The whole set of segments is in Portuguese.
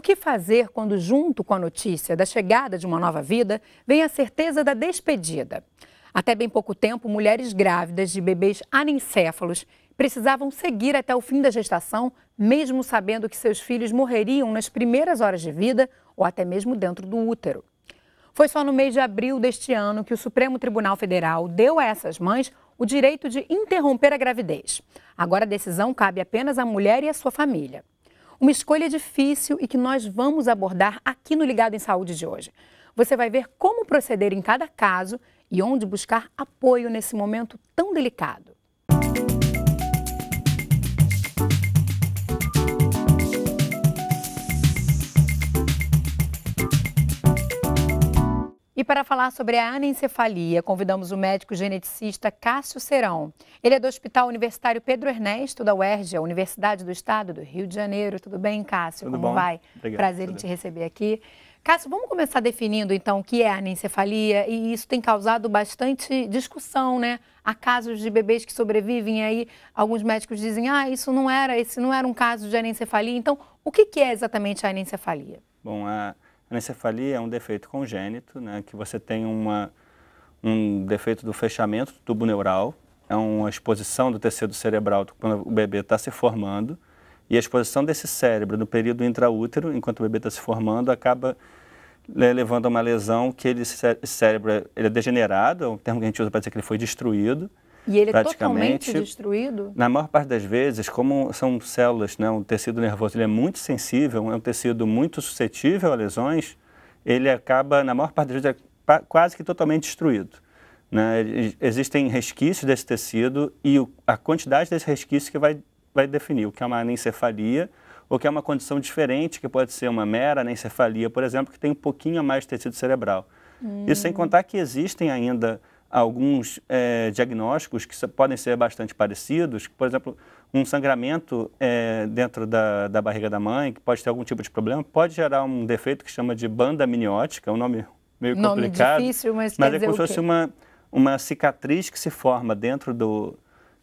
O que fazer quando, junto com a notícia da chegada de uma nova vida, vem a certeza da despedida? Até bem pouco tempo, mulheres grávidas de bebês anencéfalos precisavam seguir até o fim da gestação, mesmo sabendo que seus filhos morreriam nas primeiras horas de vida ou até mesmo dentro do útero. Foi só no mês de abril deste ano que o Supremo Tribunal Federal deu a essas mães o direito de interromper a gravidez. Agora a decisão cabe apenas à mulher e à sua família. Uma escolha difícil e que nós vamos abordar aqui no Ligado em Saúde de hoje. Você vai ver como proceder em cada caso e onde buscar apoio nesse momento tão delicado. E para falar sobre a anencefalia, convidamos o médico geneticista Cássio Serão. Ele é do Hospital Universitário Pedro Ernesto, da UERJ, Universidade do Estado do Rio de Janeiro. Tudo bem, Cássio? Tudo Como bom? vai? Obrigado, Prazer tudo. em te receber aqui. Cássio, vamos começar definindo então o que é a anencefalia e isso tem causado bastante discussão, né? Há casos de bebês que sobrevivem aí, alguns médicos dizem, ah, isso não era, esse não era um caso de anencefalia. Então, o que é exatamente a anencefalia? Bom, a a encefalia é um defeito congênito, né, que você tem uma, um defeito do fechamento do tubo neural, é uma exposição do tecido cerebral quando o bebê está se formando, e a exposição desse cérebro no período intraútero, enquanto o bebê está se formando, acaba né, levando a uma lesão que ele, esse cérebro é, ele é degenerado, é um termo que a gente usa para dizer que ele foi destruído, e ele é totalmente destruído? Na maior parte das vezes, como são células, né, um tecido nervoso ele é muito sensível, é um tecido muito suscetível a lesões, ele acaba, na maior parte das vezes, é quase que totalmente destruído. Né? Existem resquícios desse tecido e a quantidade desse resquício que vai, vai definir o que é uma anencefalia ou que é uma condição diferente, que pode ser uma mera anencefalia, por exemplo, que tem um pouquinho a mais de tecido cerebral. Hum. Isso sem contar que existem ainda alguns é, diagnósticos que podem ser bastante parecidos, por exemplo, um sangramento é, dentro da, da barriga da mãe, que pode ter algum tipo de problema, pode gerar um defeito que chama de banda amniótica, é um nome meio nome complicado. Difícil, mas mas é como se fosse uma, uma cicatriz que se forma dentro, do,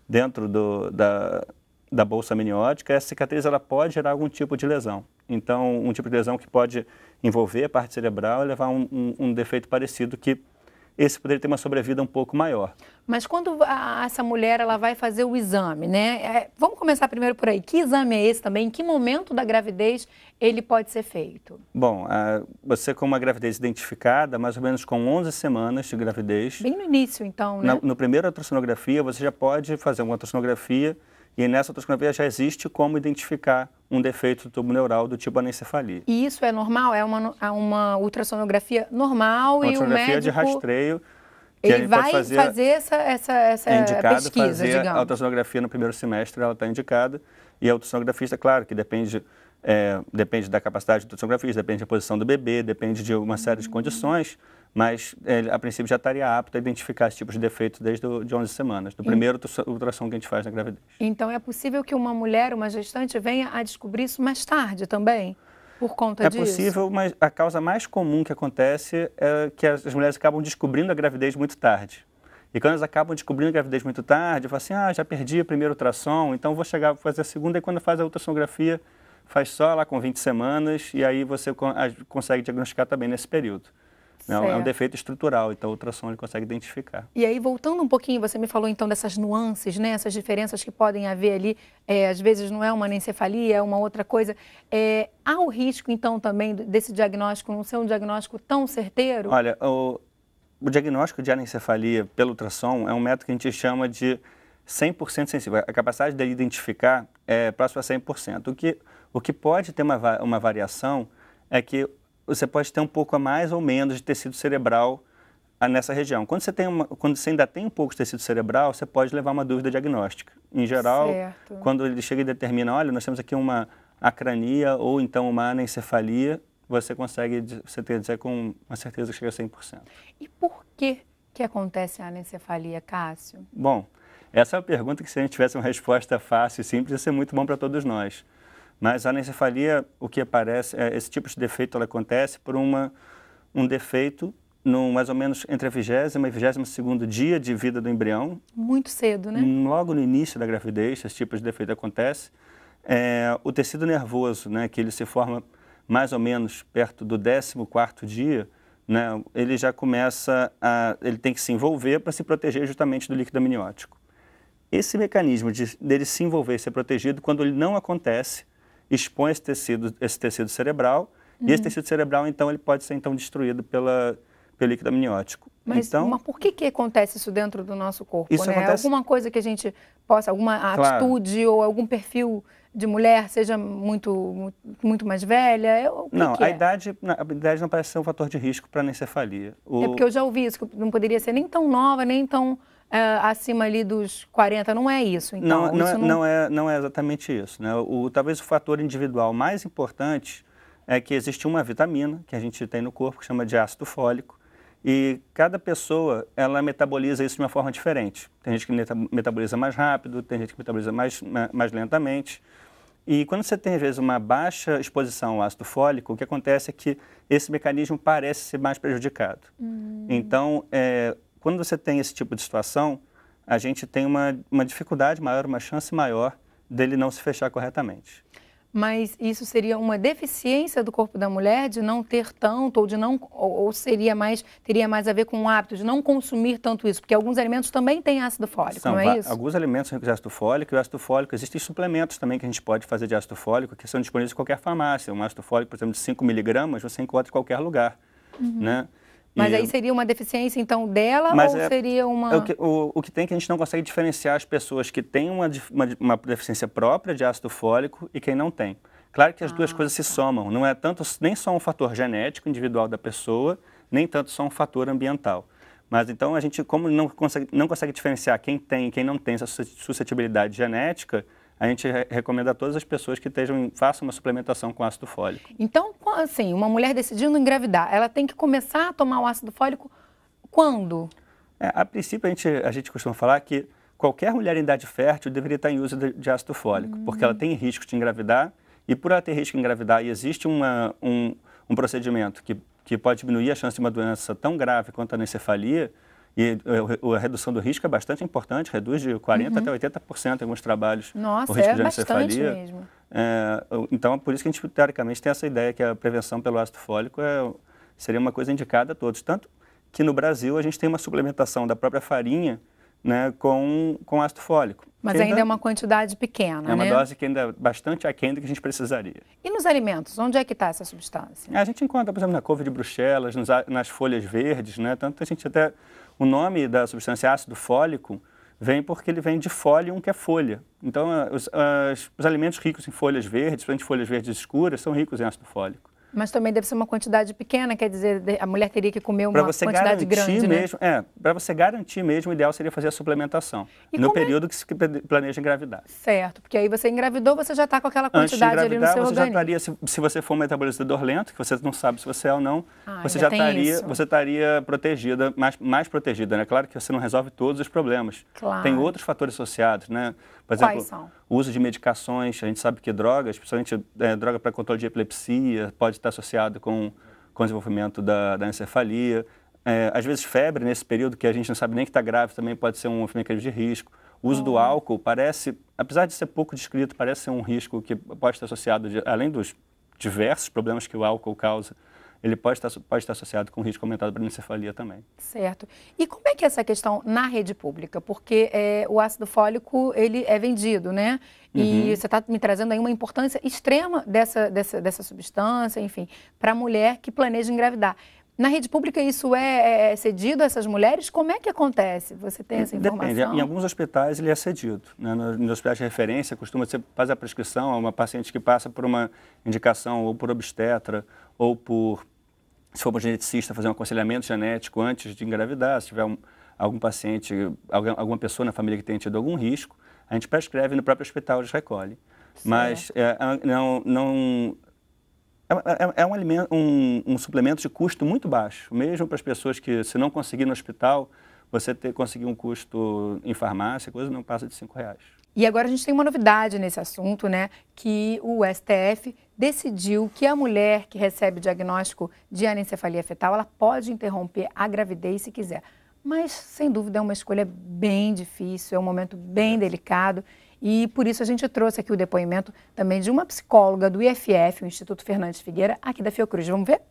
dentro do, da, da bolsa amniótica. Essa cicatriz ela pode gerar algum tipo de lesão. Então, um tipo de lesão que pode envolver a parte cerebral e levar a um, um, um defeito parecido que esse poderia ter uma sobrevida um pouco maior. Mas quando a, essa mulher ela vai fazer o exame, né? É, vamos começar primeiro por aí. Que exame é esse também? Em que momento da gravidez ele pode ser feito? Bom, a, você com uma gravidez identificada, mais ou menos com 11 semanas de gravidez. Bem no início, então, né? Na, no primeiro ultrassonografia, você já pode fazer uma ultrassonografia e nessa ultrassonografia já existe como identificar um defeito do tubo neural do tipo anencefalia. E isso é normal? É uma, é uma ultrassonografia normal uma e o médico... de rastreio. Que ele vai fazer, fazer, essa, essa, essa é indicado pesquisa, fazer digamos. A ultrassonografia no primeiro semestre, ela está indicada. E a ultrassonografista, claro, que depende, é, depende da capacidade do ultrassonografista, depende da posição do bebê, depende de uma série de uhum. condições mas ele, a princípio já estaria apto a identificar esse tipo de defeito desde o, de 11 semanas, do primeiro ultrassom que a gente faz na gravidez. Então é possível que uma mulher, uma gestante, venha a descobrir isso mais tarde também? Por conta é disso? É possível, mas a causa mais comum que acontece é que as mulheres acabam descobrindo a gravidez muito tarde. E quando elas acabam descobrindo a gravidez muito tarde, eu falo assim, ah, já perdi a primeira ultrassom, então vou chegar a fazer a segunda, e quando faz a ultrassonografia, faz só lá com 20 semanas, e aí você consegue diagnosticar também nesse período. Certo. É um é defeito estrutural, então o ultrassom ele consegue identificar. E aí, voltando um pouquinho, você me falou então dessas nuances, né? essas diferenças que podem haver ali, é, às vezes não é uma encefalia, é uma outra coisa. É, há o risco, então, também desse diagnóstico não ser um diagnóstico tão certeiro? Olha, o, o diagnóstico de anencefalia pelo ultrassom é um método que a gente chama de 100% sensível. A capacidade de identificar é próxima a 100%. O que, o que pode ter uma, uma variação é que você pode ter um pouco a mais ou menos de tecido cerebral ah, nessa região. Quando você, tem uma, quando você ainda tem um pouco de tecido cerebral, você pode levar uma dúvida diagnóstica. Em geral, certo. quando ele chega e determina, olha, nós temos aqui uma acrania ou então uma anencefalia, você consegue você dizer com uma certeza que chega a 100%. E por que, que acontece a anencefalia, Cássio? Bom, essa é uma pergunta que se a gente tivesse uma resposta fácil e simples, ia ser muito bom para todos nós. Mas a anencefalia, o que aparece, é, esse tipo de defeito ela acontece por uma, um defeito no mais ou menos entre a vigésima e vigésimo segundo dia de vida do embrião. Muito cedo, né? Logo no início da gravidez, esse tipo de defeito acontece. É, o tecido nervoso, né, que ele se forma mais ou menos perto do 14º dia, né, ele já começa a, ele tem que se envolver para se proteger justamente do líquido amniótico. Esse mecanismo de, dele se envolver e ser protegido, quando ele não acontece, expõe esse tecido, esse tecido cerebral, uhum. e esse uhum. tecido cerebral, então, ele pode ser então destruído pela, pelo líquido amniótico. Mas, então, mas por que, que acontece isso dentro do nosso corpo? Isso né? acontece... Alguma coisa que a gente possa, alguma claro. atitude ou algum perfil de mulher seja muito, muito mais velha? É, o que não, que é? a, idade, a idade não parece ser um fator de risco para a encefalia. O... É porque eu já ouvi isso, que não poderia ser nem tão nova, nem tão ah, acima ali dos 40, não é isso, então? Não, não, isso é, não... não é, não é exatamente isso. Né? O, talvez o fator individual mais importante é que existe uma vitamina que a gente tem no corpo que chama de ácido fólico e cada pessoa ela metaboliza isso de uma forma diferente. Tem gente que metaboliza mais rápido, tem gente que metaboliza mais, mais lentamente. E quando você tem, às vezes, uma baixa exposição ao ácido fólico, o que acontece é que esse mecanismo parece ser mais prejudicado. Hum. Então, é, quando você tem esse tipo de situação, a gente tem uma, uma dificuldade maior, uma chance maior dele não se fechar corretamente. Mas isso seria uma deficiência do corpo da mulher de não ter tanto ou de não ou seria mais teria mais a ver com o hábito de não consumir tanto isso, porque alguns alimentos também têm ácido fólico, são, não é isso? Alguns alimentos têm ácido fólico, e o ácido fólico existem suplementos também que a gente pode fazer de ácido fólico, que são disponíveis em qualquer farmácia. Um ácido fólico, por exemplo, de 5 miligramas, você encontra em qualquer lugar, uhum. né? Mas e... aí seria uma deficiência, então, dela Mas ou é... seria uma. É o, que, o, o, que tem é que a gente não consegue diferenciar as pessoas que têm uma, uma, uma deficiência própria de ácido fólico e quem não tem. Claro que as ah, duas coisas tá. se somam, não é tanto nem só um fator genético individual da pessoa, nem tanto só um fator ambiental. Mas então a gente, como não consegue, não consegue diferenciar quem tem e quem não tem essa suscetibilidade genética, a gente recomenda a todas as pessoas que estejam, façam uma suplementação com ácido fólico. Então, assim, uma mulher decidindo engravidar, ela tem que começar a tomar o ácido fólico quando? É, a princípio, a gente, a gente costuma falar que qualquer mulher em idade fértil deveria estar em uso de, de ácido fólico, hum. porque ela tem risco de engravidar e por ela ter risco de engravidar e existe uma, um, um procedimento que, que pode diminuir a chance de uma doença tão grave quanto a encefalia, e eh, a redução do risco é bastante importante, reduz de 40% uhum. até 80% em alguns trabalhos Nossa, o risco é de mesmo. É, então, é por isso que a gente, teoricamente, tem essa ideia que a prevenção pelo ácido fólico é, seria uma coisa indicada a todos. Tanto que no Brasil a gente tem uma suplementação da própria farinha né, com, com ácido fólico. Mas ainda, ainda, é uma quantidade pequena, É uma né? dose que ainda é bastante aquém do que a gente precisaria. E nos alimentos, onde é que está essa substância? É, a gente encontra, por exemplo, na couve de bruxelas, nas folhas verdes, né? Tanto a gente até o nome da substância ácido fólico vem porque ele vem de fólium, que é folha. Então, eh, os, as, os alimentos ricos em folhas verdes, principalmente folhas verdes escuras, são ricos em ácido fólico. Mas também deve ser uma quantidade pequena, quer dizer, a mulher teria que comer uma quantidade grande, né? mesmo, né? É, para você garantir mesmo, o ideal seria fazer a suplementação e no é? período é? que se planeja engravidar. Certo, porque aí você engravidou, você já está com aquela quantidade ali no seu você organismo. Já se, se, você for um metabolizador lento, que você não sabe se você é ou não, ah, você já estaria, você estaria protegida, mais, mais protegida, né? Claro que você não resolve todos os problemas. Claro. Tem outros fatores associados, né? Por exemplo, Quais são? o uso de medicações, a gente sabe que drogas, principalmente é, droga para controle de epilepsia, pode estar associado com, com o desenvolvimento da, da encefalia. É, às vezes febre, nesse período que a gente não sabe nem que está grave, também pode ser um mecanismo de risco. O uso uhum. do álcool parece, apesar de ser pouco descrito, parece ser um risco que pode estar associado, de, além dos diversos problemas que o álcool causa, ele pode estar, pode estar associado com risco aumentado para encefalia também. Certo. E como é que é essa questão na rede pública? Porque é, o ácido fólico, ele é vendido, né? E uhum. você está me trazendo aí uma importância extrema dessa, dessa, dessa substância, enfim, para a mulher que planeja engravidar. Na rede pública isso é, é, é, cedido a essas mulheres? Como é que acontece? Você tem essa informação? Depende. Em alguns hospitais ele é cedido. Né? Nos hospitais de referência costuma ser faz a prescrição a uma paciente que passa por uma indicação ou por obstetra ou por se for um geneticista fazer um aconselhamento genético antes de engravidar, se tiver um, algum paciente, alguma pessoa na família que tenha tido algum risco, a gente prescreve no próprio hospital, eles recolhem. Mas é, é, não, não, é, é, é, é um, um, um, suplemento de custo muito baixo, mesmo para as pessoas que, se não conseguir no hospital, você ter, conseguir um custo em farmácia, coisa não passa de R$ reais. E agora a gente tem uma novidade nesse assunto, né? Que o STF decidiu que a mulher que recebe o diagnóstico de anencefalia fetal, ela pode interromper a gravidez se quiser. Mas, sem dúvida, é uma escolha bem difícil, é um momento bem delicado. E por isso a gente trouxe aqui o depoimento também de uma psicóloga do IFF, o Instituto Fernandes Figueira, aqui da Fiocruz. Vamos ver?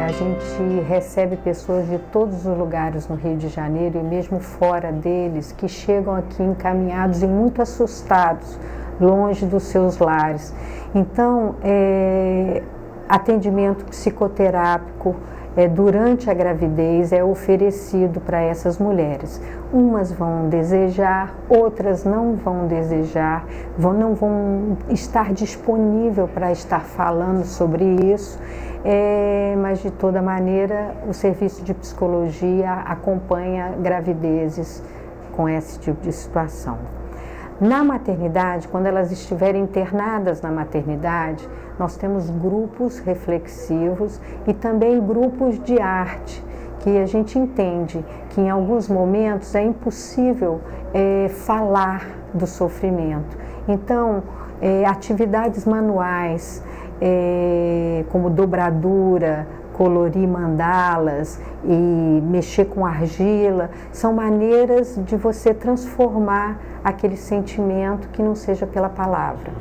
A gente recebe pessoas de todos os lugares no Rio de Janeiro e mesmo fora deles que chegam aqui encaminhados e muito assustados, longe dos seus lares. Então, é, atendimento psicoterápico, é, durante a gravidez é oferecido para essas mulheres. Umas vão desejar, outras não vão desejar, vão, não vão estar disponível para estar falando sobre isso. É, mas de toda maneira, o serviço de psicologia acompanha gravidezes com esse tipo de situação. Na maternidade, quando elas estiverem internadas na maternidade, nós temos grupos reflexivos e também grupos de arte, que a gente entende que em alguns momentos é impossível é, falar do sofrimento. Então, é, atividades manuais, é, como dobradura, colorir mandalas e mexer com argila, são maneiras de você transformar aquele sentimento que não seja pela palavra.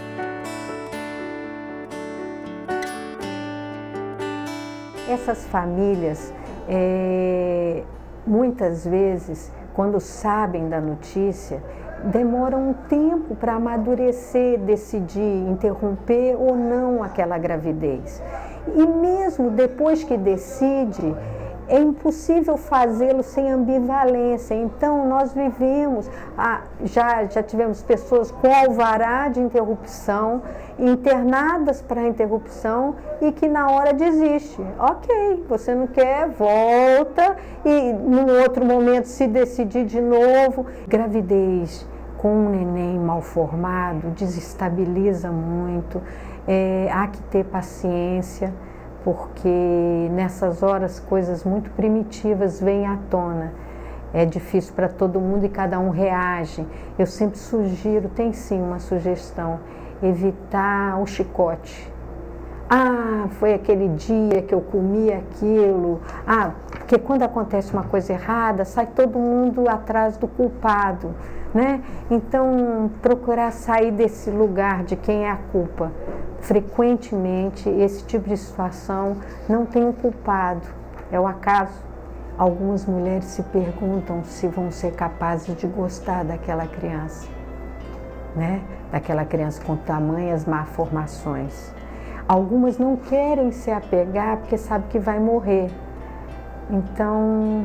Essas famílias, é, muitas vezes, quando sabem da notícia, demoram um tempo para amadurecer, decidir interromper ou não aquela gravidez. E mesmo depois que decide, é impossível fazê-lo sem ambivalência. Então, nós vivemos, a, ah, já, já tivemos pessoas com alvará de interrupção, internadas para interrupção e que na hora desiste. Ok, você não quer, volta e num outro momento se decidir de novo. Gravidez com um neném mal formado desestabiliza muito. É, há que ter paciência, porque nessas horas coisas muito primitivas vêm à tona. É difícil para todo mundo e cada um reage. Eu sempre sugiro, tem sim uma sugestão, evitar o chicote ah, foi aquele dia que eu comi aquilo. Ah, porque quando acontece uma coisa errada, sai todo mundo atrás do culpado, né? Então, procurar sair desse lugar de quem é a culpa. Frequentemente, esse tipo de situação não tem um culpado, é o acaso. Algumas mulheres se perguntam se vão ser capazes de gostar daquela criança, né? Daquela criança com tamanhas malformações. Algumas não querem se apegar porque sabe que vai morrer. Então,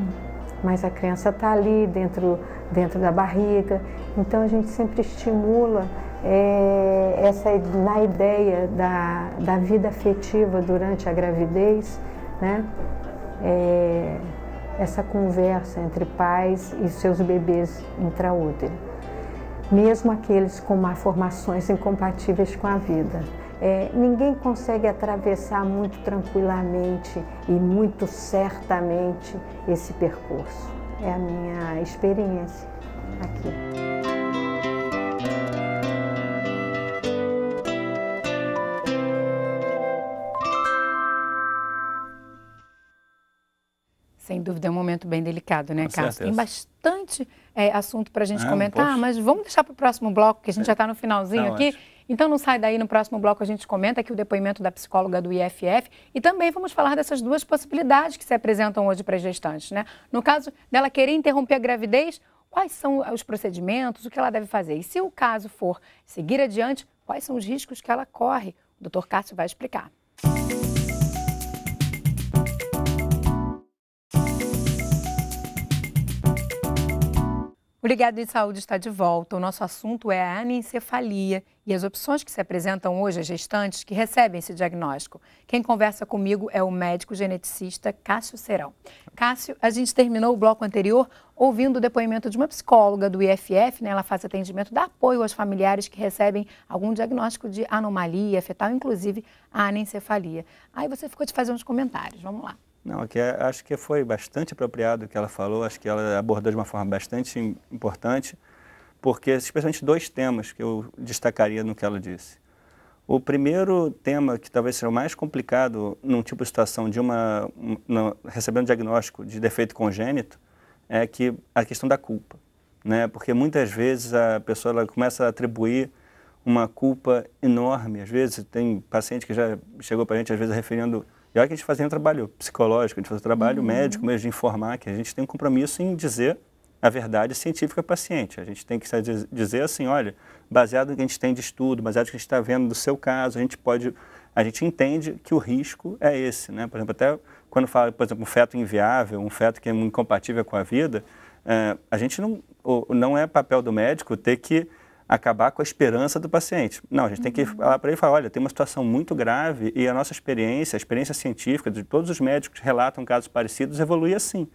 mas a criança está ali dentro, dentro da barriga. Então a gente sempre estimula é, essa na ideia da, da vida afetiva durante a gravidez, né? É, essa conversa entre pais e seus bebês intraútero, mesmo aqueles com formações incompatíveis com a vida. É, ninguém consegue atravessar muito tranquilamente e muito certamente esse percurso. É a minha experiência aqui. Sem dúvida é um momento bem delicado, né, Carlos? Tem bastante é, assunto para a gente é, comentar, mas vamos deixar para o próximo bloco, que a gente é. já está no finalzinho aqui. Ótimo. Então não sai daí, no próximo bloco a gente comenta aqui o depoimento da psicóloga do IFF e também vamos falar dessas duas possibilidades que se apresentam hoje para as gestantes, né? No caso dela querer interromper a gravidez, quais são os procedimentos, o que ela deve fazer? E se o caso for seguir adiante, quais são os riscos que ela corre? O doutor Cássio vai explicar. O Ligado em Saúde está de volta. O nosso assunto é a anencefalia e as opções que se apresentam hoje às gestantes que recebem esse diagnóstico. Quem conversa comigo é o médico geneticista Cássio Serão. Cássio, a gente terminou o bloco anterior ouvindo o depoimento de uma psicóloga do IFF, né? Ela faz atendimento, dá apoio aos familiares que recebem algum diagnóstico de anomalia fetal, inclusive a anencefalia. Aí você ficou de fazer uns comentários. Vamos lá. Não, aqui é, acho que foi bastante apropriado o que ela falou, acho que ela abordou de uma forma bastante importante, porque especialmente dois temas que eu destacaria no que ela disse. O primeiro tema, que talvez seja o mais complicado num tipo de situação de uma, uma recebendo diagnóstico de defeito congênito, é que a questão da culpa. Né? Porque muitas vezes a pessoa ela começa a atribuir uma culpa enorme. Às vezes tem paciente que já chegou para a gente, às vezes, referindo e olha que a gente fazia um trabalho psicológico, a gente fazia um trabalho uhum. médico mesmo, de informar que a gente tem um compromisso em dizer a verdade científica o paciente. A gente tem que dizer assim, olha, baseado no que a gente tem de estudo, baseado no que a gente está vendo do seu caso, a gente pode, a gente entende que o risco é esse, né? Por exemplo, até quando fala, por exemplo, um feto inviável, um feto que é incompatível com a vida, é, a gente não, não é papel do médico ter que acabar com a esperança do paciente. Não, a gente uhum. tem que uhum. falar para ele falar, olha, tem uma situação muito grave e a nossa experiência, a experiência científica de todos os médicos que relatam casos parecidos evolui assim.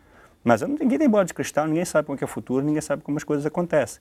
Mas ninguém tem bola de cristal, ninguém sabe como é, é o futuro, ninguém sabe como as coisas acontecem.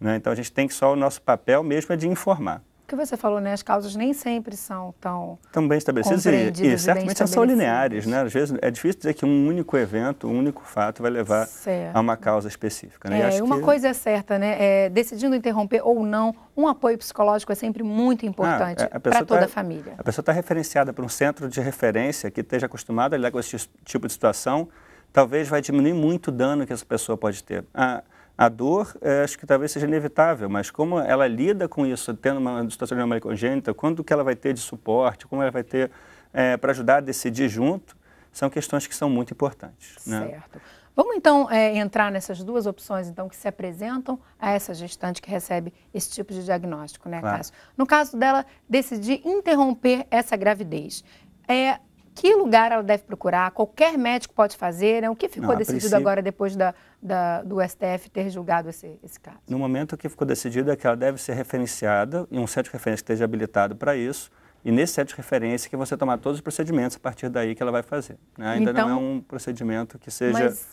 Né? Então a gente tem que só o nosso papel mesmo é de informar que você falou, né? As causas nem sempre são tão também estabelecidas e, e certamente elas são lineares, né? Às vezes é difícil dizer que um único evento, um único fato vai levar certo. a uma causa específica. Né? É, e acho uma que... coisa é certa, né? É, decidindo interromper ou não, um apoio psicológico é sempre muito importante ah, é, para toda tá, a família. A pessoa está referenciada para um centro de referência que esteja acostumado a lidar com esse tipo de situação, talvez vai diminuir muito o dano que essa pessoa pode ter. ah, a dor, eh, acho que talvez seja inevitável, mas como ela lida com isso, tendo uma situação de uma congênita, quando que ela vai ter de suporte, como ela vai ter é, eh, para ajudar a decidir junto, são questões que são muito importantes. Né? Certo. Né? Vamos então é, entrar nessas duas opções então que se apresentam a essa gestante que recebe esse tipo de diagnóstico, né, claro. Cássio? No caso dela decidir interromper essa gravidez, é, que lugar ela deve procurar, qualquer médico pode fazer, né? o que ficou Não, decidido princípio... agora depois da, da, do STF ter julgado esse, esse caso? No momento, o que ficou decidido é que ela deve ser referenciada em um centro de referência que esteja habilitado para isso, e nesse set de referência que você tomar todos os procedimentos a partir daí que ela vai fazer. Né? Ainda então, não é então um procedimento que seja. Mas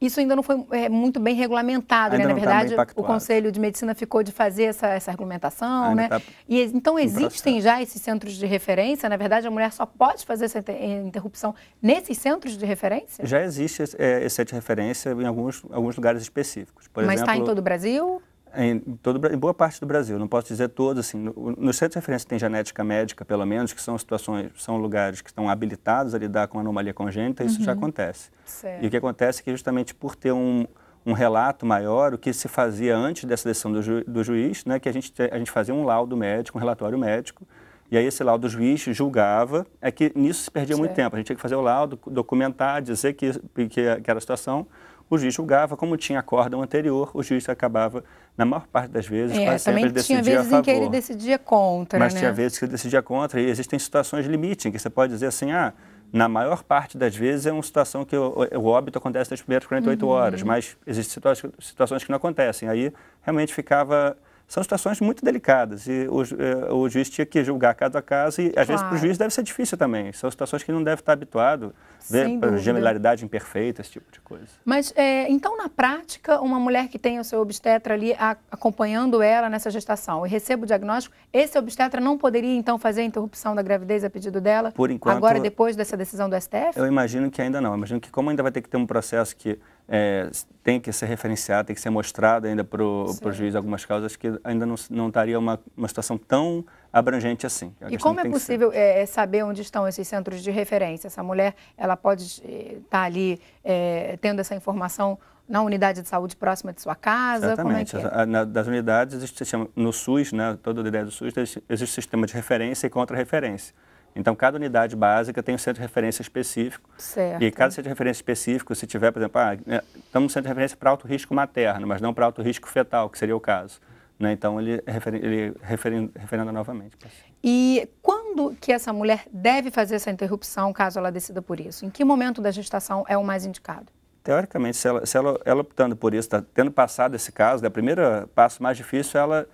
isso ainda não foi é, muito bem regulamentado, né? Na tá verdade, tá o Conselho de Medicina ficou de fazer essa, essa argumentação, né? Tá e, então, existem já esses centros de referência? Na verdade, a mulher só pode fazer essa eh, interrupção nesses centros de referência? Já existe é, esse centro de referência em alguns, alguns lugares específicos. Por Mas está em todo o Brasil? Em, todo, em boa parte do Brasil, não posso dizer todos, assim, no, nos centros de referência tem genética médica, pelo menos, que são situações, são lugares que estão habilitados a lidar com anomalia congênita, isso uhum. já acontece. Certo. E o que acontece é que justamente por ter um, um relato maior, o que se fazia antes dessa decisão do, ju, do juiz, né, que a gente, a gente fazia um laudo médico, um relatório médico, e aí esse laudo do juiz julgava, é que nisso se perdia certo. muito tempo, a gente tinha que fazer o laudo, documentar, dizer que, que, que era a situação, o juiz julgava, como tinha acórdão anterior, o juiz acabava na maior parte das vezes, é, quase sempre ele decidia tinha vezes em que ele decidia contra, Mas né? tinha vezes que ele decidia contra e existem situações limite em que você pode dizer assim, ah, na maior parte das vezes é uma situação que o, o óbito acontece nas primeiras 48 uhum. horas, mas existem situações que não acontecem. Aí realmente ficava são situações muito delicadas e o, eh, o juiz tinha que julgar caso a caso e às claro. vezes para o juiz deve ser difícil também. São situações que não deve estar habituado, ver gemelaridade imperfeita, esse tipo de coisa. Mas é, então, na prática, uma mulher que tem o seu obstetra ali a, acompanhando ela nessa gestação e recebe o diagnóstico, esse obstetra não poderia então fazer a interrupção da gravidez a pedido dela? Por enquanto. Agora, depois dessa decisão do STF? Eu imagino que ainda não. Eu imagino que, como ainda vai ter que ter um processo que é, tem que ser referenciada, tem que ser mostrada ainda para o juiz algumas causas que ainda não, não estaria uma, uma situação tão abrangente assim. A e como é possível é, é, saber onde estão esses centros de referência? Essa mulher, ela pode estar eh, tá ali é, tendo essa informação na unidade de saúde próxima de sua casa? Exatamente. Como é, é? na, das unidades, existe, no SUS, né, toda a ideia do SUS, existe, existe sistema de referência e contra-referência. Então, cada unidade básica tem um centro de referência específico. Certo. E cada centro de referência específico, se tiver, por exemplo, ah, né, estamos no centro de referência para alto risco materno, mas não para alto risco fetal, que seria o caso. Né? Então, ele, é referen ele é referenda novamente. E quando que essa mulher deve fazer essa interrupção, caso ela decida por isso? Em que momento da gestação é o mais indicado? Teoricamente, se ela, se ela, ela optando por isso, tá, tendo passado esse caso, né, o primeiro passo mais difícil é ela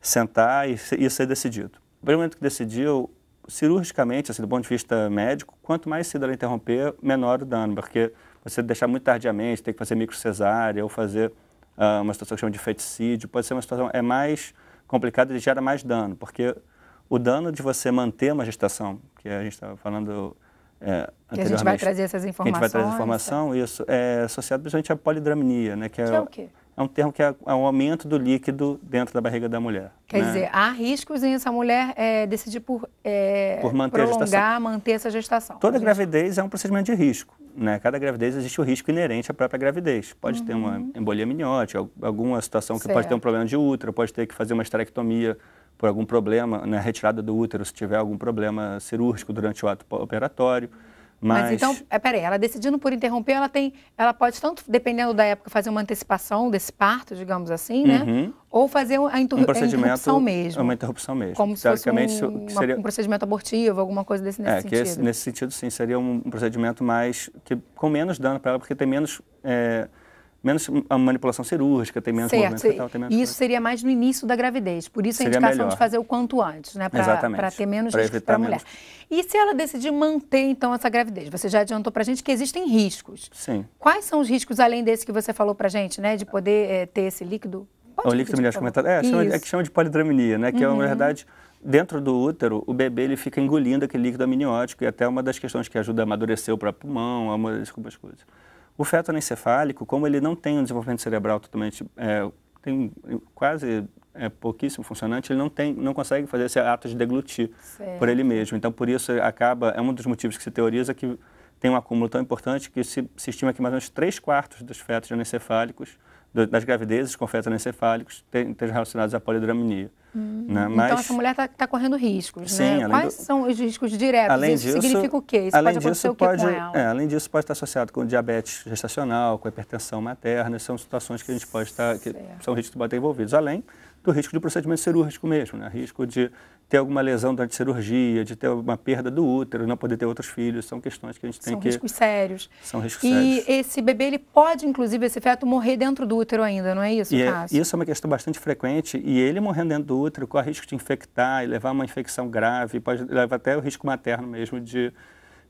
sentar e, e ser decidido. No momento que decidiu, cirurgicamente, assim, do ponto de vista médico, quanto mais cedo ela interromper, menor o dano, porque você deixar muito tardiamente, tem que fazer microcesárea ou fazer uh, uma situação que chama de feticídio, pode ser uma situação é mais complicada e gera mais dano, porque o dano de você manter uma gestação, que a gente estava falando é, que a gente vai trazer essas informações. Que a gente vai trazer é. informação, isso é associado principalmente à polidramnia, né? Que, é que é, o quê? é um termo que é, o é um aumento do líquido dentro da barriga da mulher. Quer né? dizer, há riscos em essa mulher é, decidir por, é, por manter prolongar, manter essa gestação. Toda gravidez é um procedimento de risco. Né? Cada gravidez existe o risco inerente à própria gravidez. Pode uhum. ter uma uhum. embolia miniótica, alguma situação que certo. pode ter um problema de útero, pode ter que fazer uma esterectomia por algum problema, né, retirada do útero se tiver algum problema cirúrgico durante o ato operatório. Mas, Mas então, é, peraí, ela decidindo por interromper, ela tem, ela pode tanto, dependendo da época, fazer uma antecipação desse parto, digamos assim, né? Uhum. Ou fazer a, um procedimento, a interrupção mesmo. É uma interrupção mesmo. Como se fosse um, seria... um, procedimento abortivo, alguma coisa desse nesse é, sentido. Esse, nesse sentido, sim, seria um procedimento mais, que, com menos dano para ela, porque tem menos... É, menos a manipulação cirúrgica, tem menos certo. movimento fetal, tem menos... Isso seria mais no início da gravidez, por isso a seria indicação melhor. de fazer o quanto antes, né? Para ter menos pra risco para a mulher. E se ela decidir manter, então, essa gravidez? Você já adiantou para a gente que existem riscos. Sim. Quais são os riscos, além desse que você falou para a gente, né? De poder é, ter esse líquido... Pode o líquido amniótico comentado. É, chama, é que chama de polidraminia, né? Que uhum. é, na uhum. verdade, dentro do útero, o bebê ele fica engolindo aquele líquido amniótico e até uma das questões que ajuda a amadurecer o próprio pulmão, algumas coisas. O feto anencefálico, como ele não tem um desenvolvimento cerebral totalmente, é, tem quase é, pouquíssimo funcionante, ele não tem, não consegue fazer esse ato de deglutir certo. por ele mesmo. Então, por isso acaba, é um dos motivos que se teoriza que tem um acúmulo tão importante que se, se estima que mais ou menos 3 quartos dos fetos anencefálicos das gravidezes com fetos anencefálicos estejam relacionados à polidrominia. Hum, né? Então, Mas, então, essa mulher está tá correndo riscos, né? sim, né? Quais do, são os riscos diretos? Além isso disso, significa o quê? Isso além pode disso, pode, é, além disso, pode estar associado com diabetes gestacional, com hipertensão materna, são situações que a gente pode estar... Que certo. são riscos que podem estar envolvidos. Além do risco de procedimento cirúrgico mesmo, né? risco de ter alguma lesão durante a cirurgia, de ter uma perda do útero, não poder ter outros filhos, são questões que a gente tem são que... São riscos sérios. São riscos e sérios. E esse bebê, ele pode, inclusive, esse feto morrer dentro do útero ainda, não é isso, e é, Isso é uma questão bastante frequente e ele morrendo dentro do útero o risco de infectar e levar uma infecção grave, pode levar até o risco materno mesmo de,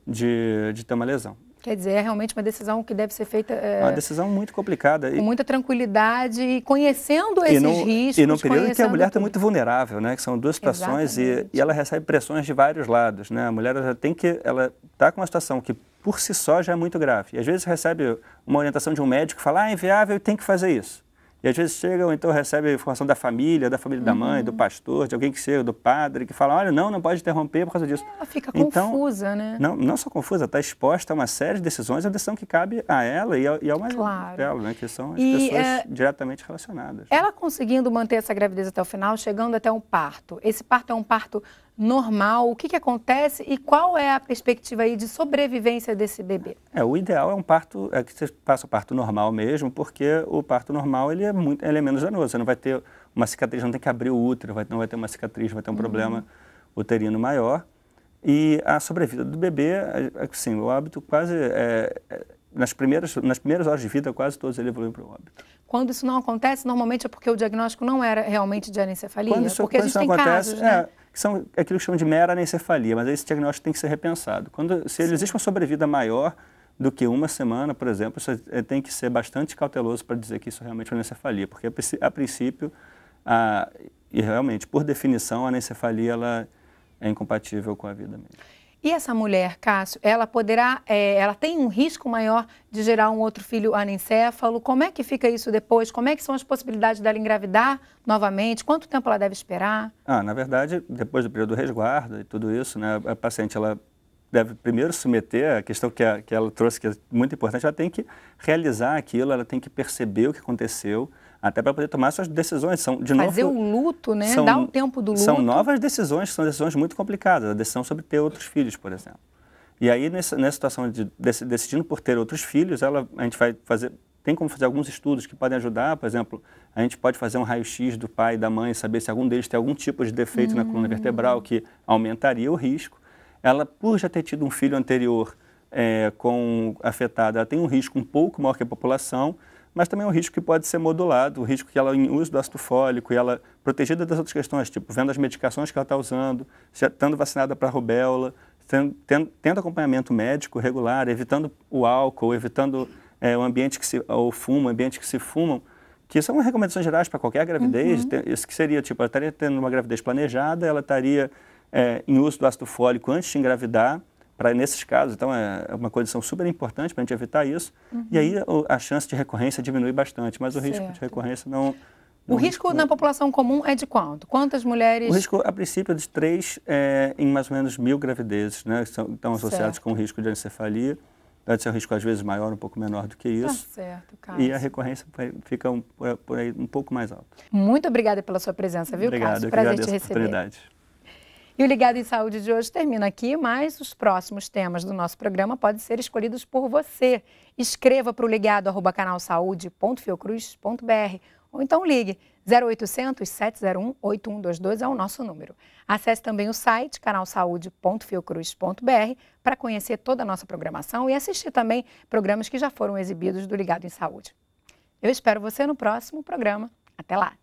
de, de ter uma lesão. Quer dizer, é realmente uma decisão que deve ser feita. É, uma decisão muito complicada. Com muita tranquilidade e conhecendo esses e no, riscos. E num período que a mulher está muito vulnerável, né? Que são duas situações e, e, ela recebe pressões de vários lados, né? A mulher já tem que. Ela está com uma situação que por si só já é muito grave. E às vezes recebe uma orientação de um médico que fala, ah, é inviável e tem que fazer isso. E às vezes chegam, então recebem informação da família, da família uhum. da mãe, do uhum. pastor, de alguém que seja, do padre, que fala, olha, não, não pode interromper por causa disso. Ela fica então, confusa, né? Não, não só confusa, está exposta a uma série de decisões, a decisão que cabe a ela e ao, e ao marido claro. dela, né? Que são as e, pessoas é... diretamente relacionadas. Ela conseguindo manter essa gravidez até o final, chegando até um parto. Esse parto é um parto normal? O que, que acontece e qual é a perspectiva aí de sobrevivência desse bebê? É, o ideal é um parto, é que você faça o parto normal mesmo, porque o parto normal ele é, muito, ele é menos danoso. Você não vai ter uma cicatriz, não tem que abrir o útero, vai, não vai ter uma cicatriz, vai ter um uhum. problema uterino maior. E a sobrevida do bebê, assim, o óbito quase, é, é, nas, primeiras, nas primeiras horas de vida, quase todos ele evoluem para o óbito. Quando isso não acontece, normalmente é porque o diagnóstico não era realmente de anencefalia? Quando isso, porque quando a gente isso tem acontece, casos, né? É, que são aquilo que chamam de mera anencefalia, mas esse diagnóstico tem que ser repensado. Quando, se existe uma sobrevida maior do que uma semana, por exemplo, você é, é, tem que ser bastante cauteloso para dizer que isso realmente é uma anencefalia, porque a, princípio, a, e realmente, por definição, a anencefalia ela é incompatível com a vida mesmo. E essa mulher, Cássio, ela poderá, é, ela tem um risco maior de gerar um outro filho anencefalo? Como é que fica isso depois? Como é que são as possibilidades dela engravidar novamente? Quanto tempo ela deve esperar? Ah, na verdade, depois do período do resguardo e tudo isso, né, a paciente ela deve primeiro submeter a questão que, a, que ela trouxe, que é muito importante, ela tem que realizar aquilo, ela tem que perceber o que aconteceu, até para poder tomar suas decisões. São, de novo Fazer novo, o luto, né? São, Dá um tempo do luto. São novas decisões, são decisões muito complicadas. A decisão sobre ter outros filhos, por exemplo. E aí, nessa, nessa situação de, decidindo por ter outros filhos, ela, a gente vai fazer tem como fazer alguns estudos que podem ajudar, por exemplo, a gente pode fazer um raio-x do pai e da mãe, saber se algum deles tem algum tipo de defeito na coluna hum. vertebral que aumentaria o risco. Ela, por já ter tido um filho anterior é, com afetado, ela tem um risco um pouco maior que a população, mas também é um risco que pode ser modulado, o risco que ela em uso do ácido fólico e ela protegida das outras questões, tipo vendo as medicações que ela está usando, já estando vacinada para rubéola, tendo, tendo, acompanhamento médico regular, evitando o álcool, evitando é, o ambiente que se ou fuma, ambiente que se fumam, que são recomendações gerais para qualquer gravidez. Uhum. Tem, isso que seria tipo, ela estaria tendo uma gravidez planejada, ela estaria é, em uso do ácido fólico antes de engravidar para nesses casos. Então, é, é uma condição super importante para a gente evitar isso. Uhum. E aí a chance de recorrência diminui bastante, mas o certo. risco de recorrência não. o risco na população comum é de quanto? Quantas mulheres? O risco, a princípio, é de três é, em mais ou menos mil gravidezes, né? São, estão associados certo. com o risco de encefalia. Pode ser um risco, às vezes, maior, um pouco menor do que tá isso. Tá certo, Carlos. E a recorrência fica um, é, por aí um pouco mais alta. Muito obrigada pela sua presença, viu, Obrigado, Carlos? Prazer te receber. E o Ligado em Saúde de hoje termina aqui, mas os próximos temas do nosso programa podem ser escolhidos por você. Escreva para o ligado arroba canalsaude.fiocruz.br ou então ligue 0800 701 8122 é o nosso número. Acesse também o site canalsaude.fiocruz.br para conhecer toda a nossa programação e assistir também programas que já foram exibidos do Ligado em Saúde. Eu espero você no próximo programa. Até lá!